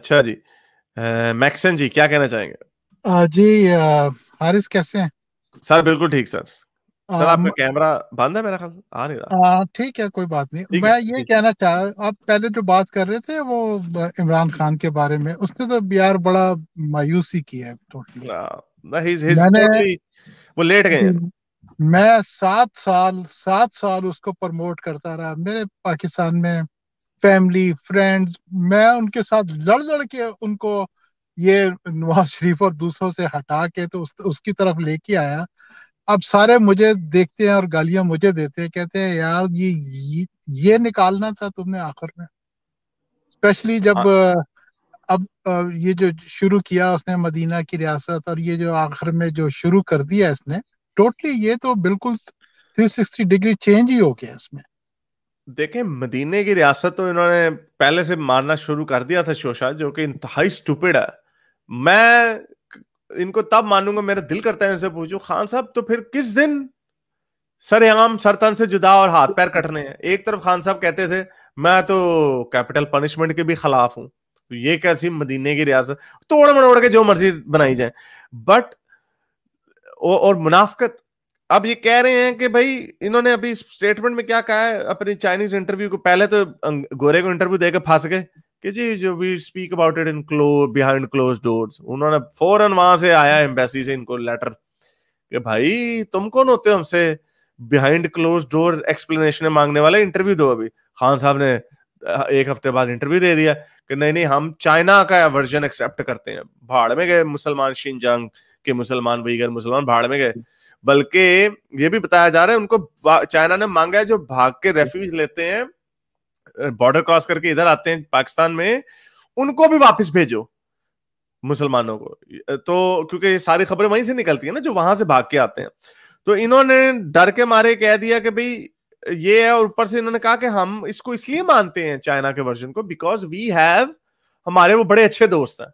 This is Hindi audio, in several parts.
अच्छा जी मैक्सन जी क्या कहना चाहेंगे जी हारिस कैसे हैं सर बिल्कुल ठीक सर सर आपका कैमरा बंद है मेरा ख्याल आ नहीं रहा ठीक है कोई बात नहीं मैं ये कहना चाह आप पहले जो बात कर रहे थे वो इमरान खान के बारे में उसने तो बिहार बड़ा मायूसी की है टोटली तो। वो लेट गए मैं सात साल सात साल उसको प्रमोट करता रहा मेरे पाकिस्तान में फैमिली फ्रेंड्स मैं उनके साथ लड़ लड़ के उनको ये नवाज शरीफ और दूसरों से हटा के तो उस, उसकी तरफ लेके आया अब सारे मुझे देखते हैं और गालियां मुझे देते हैं कहते हैं यार ये ये निकालना था तुमने आखिर में स्पेशली जब हाँ। अब ये जो शुरू किया उसने मदीना की रियासत और ये जो आखिर में जो शुरू कर दिया इसने टोटली ये तो बिल्कुल 360 डिग्री चेंज ही हो गया इसमें देखें मदीने की रियासत तो इन्होंने पहले से मारना शुरू कर दिया था शोशा जो कि इंतहाई स्टूपिड है मैं इनको तब मानूंगा मेरा दिल करता है इनसे पूछू खान साहब तो फिर किस दिन सरेआम सरतन से जुदा और हाथ पैर कटने हैं एक तरफ खान साहब कहते थे मैं तो कैपिटल पनिशमेंट के भी खिलाफ हूं तो ये कैसी मदीने की रियासत तोड़ मरोड़ के जो मर्जी बनाई जाए बट और मुनाफकत अब ये कह रहे हैं कि भाई इन्होंने अभी स्टेटमेंट में क्या कहा है अपने चाइनीज इंटरव्यू को पहले तो अं, गोरे को इंटरव्यू देकर फंस गए कि जी जो we speak about it in close behind close doors उन्होंने फौरन वहां से आया एम्बेसी से इनको लेटर कि भाई तुम कौन होते हो तो हमसे बिहाइंड क्लोज डोर एक्सप्लेनेशन मांगने वाले इंटरव्यू दो अभी खान साहब ने एक हफ्ते बाद इंटरव्यू दे दिया कि नहीं नहीं हम चाइना का वर्जन एक्सेप्ट करते हैं भाड़ में गए मुसलमान शिनजांग के मुसलमान वहीगर मुसलमान भाड़ में गए बल्कि ये भी बताया जा रहा है उनको चाइना ने मांगा है जो भाग के रेफ्यूज लेते हैं बॉर्डर क्रॉस करके इधर आते हैं पाकिस्तान में उनको भी वापस भेजो मुसलमानों को तो क्योंकि ये सारी खबरें वहीं से निकलती है ना जो वहां से भाग के आते हैं तो इन्होंने डर के मारे कह दिया कि भाई ये है और ऊपर से इन्होंने कहा कि हम इसको इसलिए मानते हैं चाइना के वर्जन को बिकॉज वी हैव हमारे वो बड़े अच्छे दोस्त हैं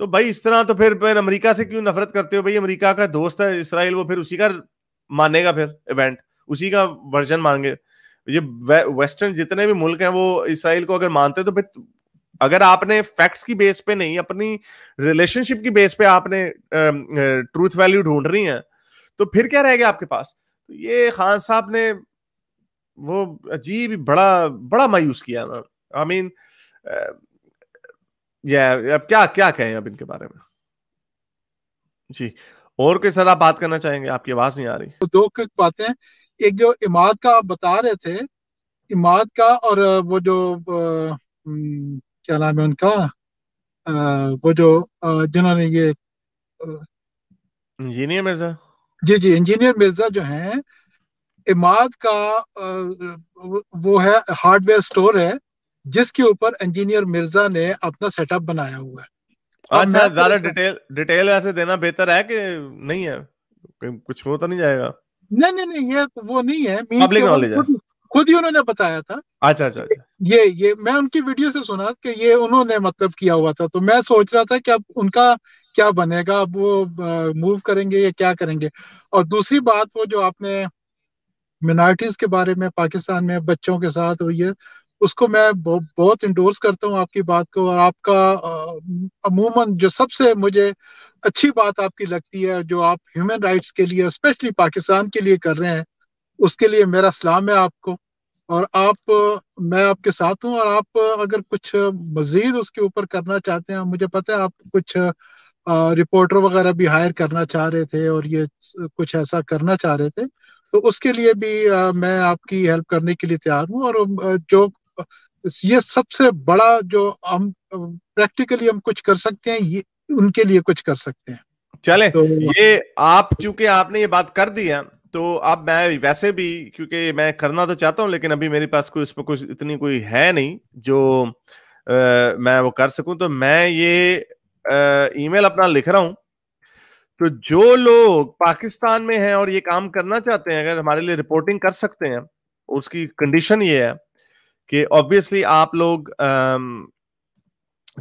तो भाई इस तरह तो फिर फिर अमेरिका से क्यों नफरत करते हो भाई अमेरिका का दोस्त है इसराइल वो फिर उसी का मानेगा फिर इवेंट उसी का वर्जन मांगे ये वे, वेस्टर्न जितने भी मुल्क हैं वो इसराइल को अगर मानते तो फिर तो, अगर आपने फैक्ट्स की बेस पे नहीं अपनी रिलेशनशिप की बेस पे आपने ट्रूथ वैल्यू ढूंढ रही है तो फिर क्या रहेगा आपके पास तो ये खान साहब ने वो अजीब बड़ा बड़ा मायूस किया आई मीन I mean, या अब क्या क्या कहें अब इनके बारे में जी और कोई सर आप बात करना चाहेंगे आपकी आवाज नहीं आ रही तो दो कुछ बातें एक जो इमाद का आप बता रहे थे इमाद का और वो जो आ, क्या नाम है उनका आ, वो जो जिन्होंने ये इंजीनियर मिर्जा जी जी इंजीनियर मिर्जा जो हैं इमाद का आ, वो है हार्डवेयर स्टोर है जिसके ऊपर इंजीनियर मिर्जा ने अपना सेटअप बनाया हुआ है अच्छा ज्यादा डिटेल डिटेल ऐसे देना बेहतर है कि नहीं है कुछ हो तो नहीं जाएगा नहीं नहीं नहीं ये वो नहीं है पब्लिक नॉलेज है खुद ही उन्होंने बताया था अच्छा अच्छा, अच्छा। ये ये मैं उनकी वीडियो से सुना कि ये उन्होंने मतलब किया हुआ था तो मैं सोच रहा था कि अब उनका क्या बनेगा अब वो मूव करेंगे या क्या करेंगे और दूसरी बात वो जो आपने मिनार्टीज के बारे में पाकिस्तान में बच्चों के साथ और ये उसको मैं बहुत इंडोर्स करता हूँ आपकी बात को और आपका अमूमन जो सबसे मुझे अच्छी बात आपकी लगती है जो आप ह्यूमन राइट्स के लिए स्पेशली पाकिस्तान के लिए कर रहे हैं उसके लिए मेरा सलाम है आपको और आप मैं आपके साथ हूँ और आप अगर कुछ मजीद उसके ऊपर करना चाहते हैं मुझे पता है आप कुछ रिपोर्टर वगैरह भी हायर करना चाह रहे थे और ये कुछ ऐसा करना चाह रहे थे तो उसके लिए भी मैं आपकी हेल्प करने के लिए तैयार हूँ और जो तो ये सबसे बड़ा जो हम प्रैक्टिकली हम कुछ कर सकते हैं ये उनके लिए कुछ कर सकते हैं चले तो, ये आप चूंकि आपने ये बात कर दी है तो अब मैं वैसे भी क्योंकि मैं करना तो चाहता हूँ लेकिन अभी मेरे पास कोई उस पर कुछ इतनी कोई है नहीं जो आ, मैं वो कर सकूं तो मैं ये ईमेल अपना लिख रहा हूँ तो जो लोग पाकिस्तान में हैं और ये काम करना चाहते हैं अगर हमारे लिए रिपोर्टिंग कर सकते हैं उसकी कंडीशन ये है कि ऑब्वियसली आप लोग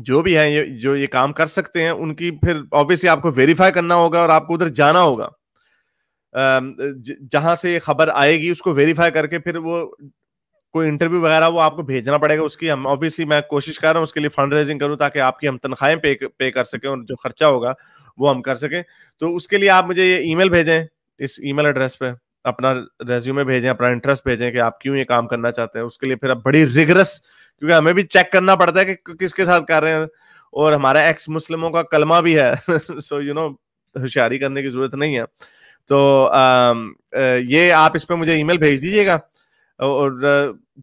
जो भी हैं ये जो ये काम कर सकते हैं उनकी फिर ऑब्वियसली आपको वेरीफाई करना होगा और आपको उधर जाना होगा जहां से खबर आएगी उसको वेरीफाई करके फिर वो कोई इंटरव्यू वगैरह वो आपको भेजना पड़ेगा उसकी हम ऑब्वियसली मैं कोशिश कर रहा हूँ उसके लिए फंड रेजिंग करूँ ताकि आपकी हम तनख्वाहें पे पे कर सकें और जो खर्चा होगा वो हम कर सकें तो उसके लिए आप मुझे ये ईमेल भेजें इस ईमेल एड्रेस पर अपना रेज्यूमे भेजें अपना इंटरेस्ट भेजें कि आप क्यों ये काम करना चाहते हैं उसके लिए फिर आप बड़ी रिगरस क्योंकि हमें भी चेक करना पड़ता है कि किसके साथ कर रहे हैं और हमारा एक्स मुस्लिमों का कलमा भी है सो यू नो होशियारी करने की जरूरत नहीं है तो आ, ये आप इस पर मुझे ईमेल भेज दीजिएगा और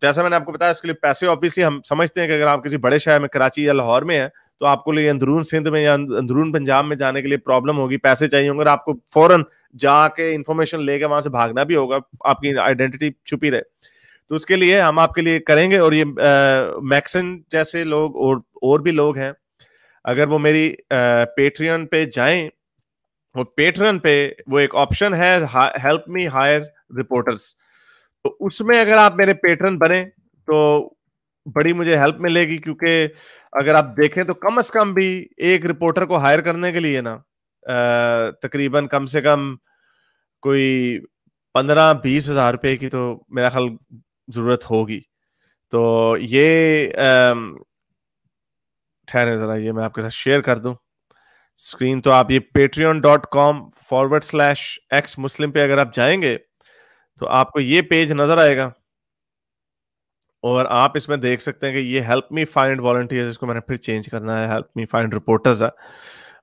जैसा मैंने आपको बताया इसके लिए पैसे ऑब्वियसली हम समझते हैं कि अगर आप किसी बड़े शहर में कराची या लाहौर में है तो आपको लिए अंदरून सिंध में या अंदरून पंजाब में जाने के लिए प्रॉब्लम होगी पैसे चाहिए होंगे आपको फौरन जाके इंफॉर्मेशन लेके वहां से भागना भी होगा आपकी आइडेंटिटी छुपी रहे तो उसके लिए हम आपके लिए करेंगे और ये मैक्सन जैसे लोग और और भी लोग हैं अगर वो मेरी पेट्रियन पे जाएं वो पेट्रियन पे वो एक ऑप्शन है हेल्प मी हायर रिपोर्टर्स तो उसमें अगर आप मेरे पेट्रन बने तो बड़ी मुझे हेल्प मिलेगी क्योंकि अगर आप देखें तो कम से कम भी एक रिपोर्टर को हायर करने के लिए ना तकरीबन कम से कम कोई पंद्रह बीस हजार रुपये की तो मेरा ख्याल ज़रूरत होगी तो ये ठहरे ज़रा ये मैं आपके साथ शेयर कर दूं स्क्रीन तो आप ये Patreon dot com forward slash ex Muslim पे अगर आप जाएंगे तो आपको ये पेज नज़र आएगा और आप इसमें देख सकते हैं कि ये हेल्प मी फाइंड वॉल्टियर्स इसको मैंने फिर चेंज करना है हेल्प मी फाइंड रिपोर्टर्स है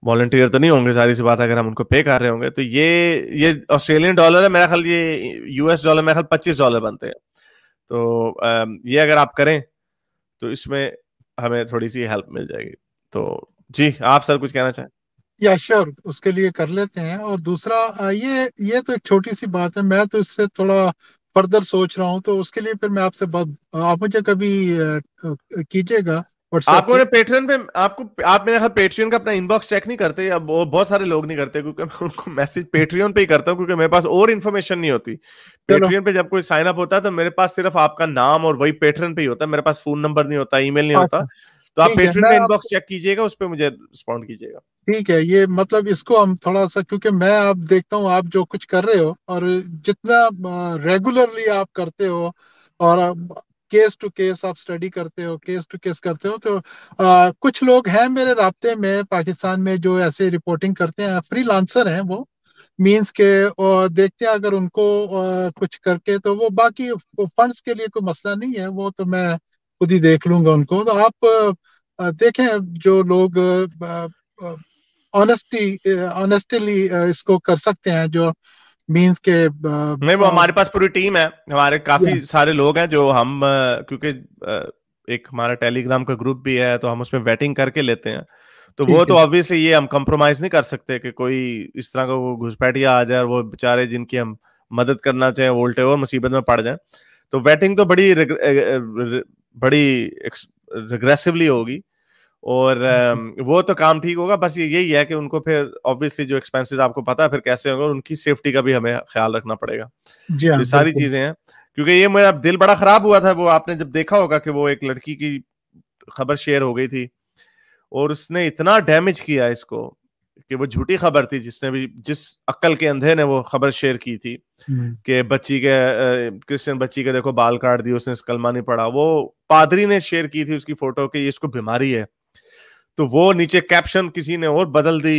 वॉल्टियर तो नहीं होंगे सारी सी बात अगर हम उनको पे कर रहे होंगे तो ये ये ऑस्ट्रेलियन डॉलर है मेरा ख्याल ये यूएस डॉलर मेरा ख्याल पच्चीस डॉलर बनते हैं तो ये अगर आप करें तो इसमें हमें थोड़ी सी हेल्प मिल जाएगी तो जी आप सर कुछ कहना चाहें या श्योर उसके लिए कर लेते हैं और दूसरा ये ये तो एक छोटी सी बात है मैं तो इससे थोड़ा फर्दर सोच रहा हूँ तो उसके लिए फिर मैं आपसे बात आप मुझे कभी कीजिएगा आप मेरे पेट्रियन पे आपको आप मेरे ख्याल पेट्रियन का अपना इनबॉक्स चेक नहीं करते या बहुत सारे लोग नहीं करते क्योंकि मैं उनको मैसेज पेट्रियन पे ही करता हूँ क्योंकि मेरे पास और इन्फॉर्मेशन नहीं होती पेट्रियन पे जब कोई साइन अप होता है तो मेरे पास सिर्फ आपका नाम और वही पेट्रियन पे ही होता है मेरे पास फोन नंबर नहीं होता ईमेल नहीं होता अच्छा। तो आप पेट्रन में इनबॉक्स चेक कीजिएगा उस पर मुझे रिस्पॉन्ड कीजिएगा ठीक है ये मतलब इसको हम थोड़ा सा क्योंकि मैं आप देखता हूँ आप जो कुछ कर रहे हो और जितना रेगुलरली आप करते हो और केस टू केस आप स्टडी करते हो केस टू केस करते हो तो आ, कुछ लोग हैं मेरे रबते में पाकिस्तान में जो ऐसे रिपोर्टिंग करते हैं फ्री लांसर हैं वो मींस के और देखते हैं अगर उनको आ, कुछ करके तो वो बाकी फंड्स के लिए कोई मसला नहीं है वो तो मैं खुद ही देख लूंगा उनको तो आप देखें जो लोग ऑनेस्टी ऑनेस्टली इसको कर सकते हैं जो मींस के नहीं वो हमारे पास पूरी टीम है हमारे काफी सारे लोग हैं जो हम क्योंकि एक हमारा टेलीग्राम का ग्रुप भी है तो हम उसमें वेटिंग करके लेते हैं तो वो तो ऑब्वियसली ये हम कंप्रोमाइज नहीं कर सकते कि कोई इस तरह का घुसपैठिया आ जाए और वो बेचारे जिनकी हम मदद करना चाहे वो उल्टे और मुसीबत में पड़ जाए तो वेटिंग तो बड़ी बड़ी रिग्रेसिवली होगी और हम्म, हम्म। वो तो काम ठीक होगा बस ये यही है कि उनको फिर ऑब्वियसली जो एक्सपेंसेस आपको पता है फिर कैसे होंगे और उनकी सेफ्टी का भी हमें ख्याल रखना पड़ेगा जी हाँ, ये सारी चीजें हैं क्योंकि ये मेरा दिल बड़ा खराब हुआ था वो आपने जब देखा होगा कि वो एक लड़की की खबर शेयर हो गई थी और उसने इतना डैमेज किया इसको कि वो झूठी खबर थी जिसने भी जिस अक्ल के अंधे ने वो खबर शेयर की थी हम्म। कि बच्ची के क्रिश्चियन बच्ची के देखो बाल काट दिए उसने कलमा नहीं पढ़ा वो पादरी ने शेयर की थी उसकी फोटो कि इसको बीमारी है तो वो नीचे कैप्शन किसी ने और बदल दी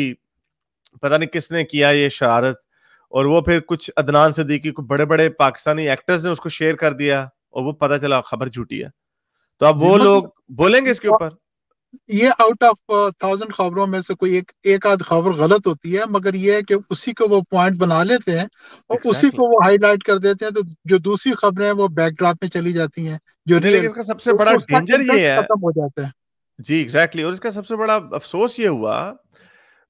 पता नहीं किसने किया ये शरारत और वो फिर कुछ अदनान से दी कि कुछ बड़े बड़े पाकिस्तानी एक्टर्स ने उसको शेयर कर दिया और वो पता चला खबर झूठी है तो अब वो लोग बोलेंगे इसके ऊपर ये आउट ऑफ थाउजेंड खबरों में से कोई एक एक आध खबर गलत होती है मगर ये है कि उसी को वो पॉइंट बना लेते हैं और exactly. उसी को वो हाईलाइट कर देते हैं तो जो दूसरी खबरें हैं वो बैकड्रॉप में चली जाती हैं जो इसका सबसे तो बड़ा डेंजर ये है खत्म हो जाता है जी एग्जैक्टली exactly. और इसका सबसे बड़ा अफसोस ये हुआ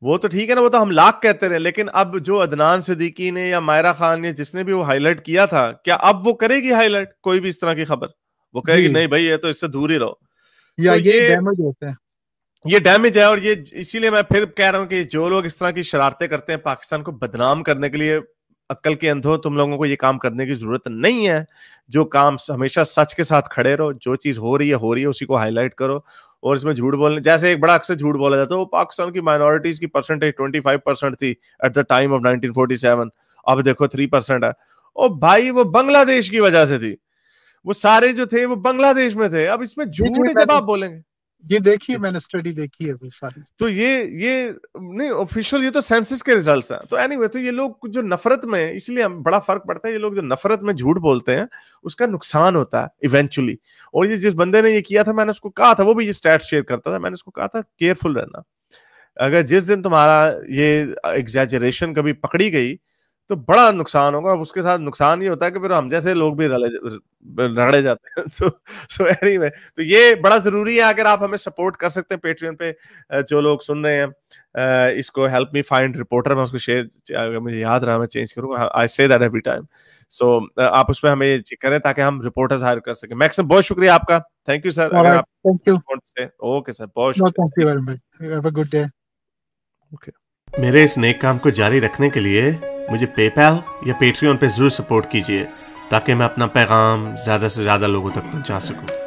वो तो ठीक है ना वो तो हम लाख कहते रहे लेकिन अब जो अदनान सिद्दीकी ने या मायरा खान ने जिसने भी वो हाईलाइट किया था क्या अब वो करेगी हाईलाइट कोई भी इस तरह की खबर वो कहेगी नहीं भाई ये तो इससे दूर ही रहो या ये, डैमेज होते हैं ये डैमेज है और ये इसीलिए मैं फिर कह रहा हूँ कि जो लोग इस तरह की शरारतें करते हैं पाकिस्तान को बदनाम करने के लिए अक्ल के अंधो तुम लोगों को ये काम करने की जरूरत नहीं है जो काम हमेशा सच के साथ खड़े रहो जो चीज हो रही है हो रही है उसी को हाईलाइट करो और इसमें झूठ बोलने जैसे एक बड़ा अक्सर झूठ बोला जाता है वो पाकिस्तान की माइनॉरिटीज की परसेंटेज 25 परसेंट थी एट द टाइम ऑफ 1947 अब देखो थ्री परसेंट है और भाई वो बांग्लादेश की वजह से थी वो सारे जो थे वो बांग्लादेश में थे अब इसमें झूठ जब आप बोलेंगे ये देखिए मैंने स्टडी देखी है सारी तो ये ये नहीं ऑफिशियल ये तो सेंसिस के रिजल्ट्स हैं तो एनीवे anyway, तो ये लोग जो नफरत में इसलिए हम बड़ा फर्क पड़ता है ये लोग जो नफरत में झूठ बोलते हैं उसका नुकसान होता है इवेंचुअली और ये जिस बंदे ने ये किया था मैंने उसको कहा था वो भी ये स्टैट शेयर करता था मैंने उसको कहा था केयरफुल रहना अगर जिस दिन तुम्हारा ये एग्जेजरेशन कभी पकड़ी गई तो बड़ा नुकसान होगा उसके साथ नुकसान ये होता है कि फिर हम जैसे लोग भी रगड़े जाते हैं तो सो एनीवे तो ये बड़ा जरूरी है अगर आप हमें सपोर्ट कर सकते हैं पेट्रियन पे जो लोग सुन रहे हैं इसको हेल्प मी फाइंड रिपोर्टर मैं उसको शेयर अगर मुझे याद रहा मैं चेंज करूँगा आई say that every time so आप उसमें हमें ये करें ताकि हम रिपोर्टर्स हायर कर सकें मैक्सिम बहुत शुक्रिया आपका thank you sir okay sir बहुत शुक्रिया गुड डे ओके मेरे इस नेक काम को जारी रखने के लिए मुझे पेपैल या पेट्रियन पे ज़रूर सपोर्ट कीजिए ताकि मैं अपना पैगाम ज़्यादा से ज़्यादा लोगों तक पहुंचा सकूं।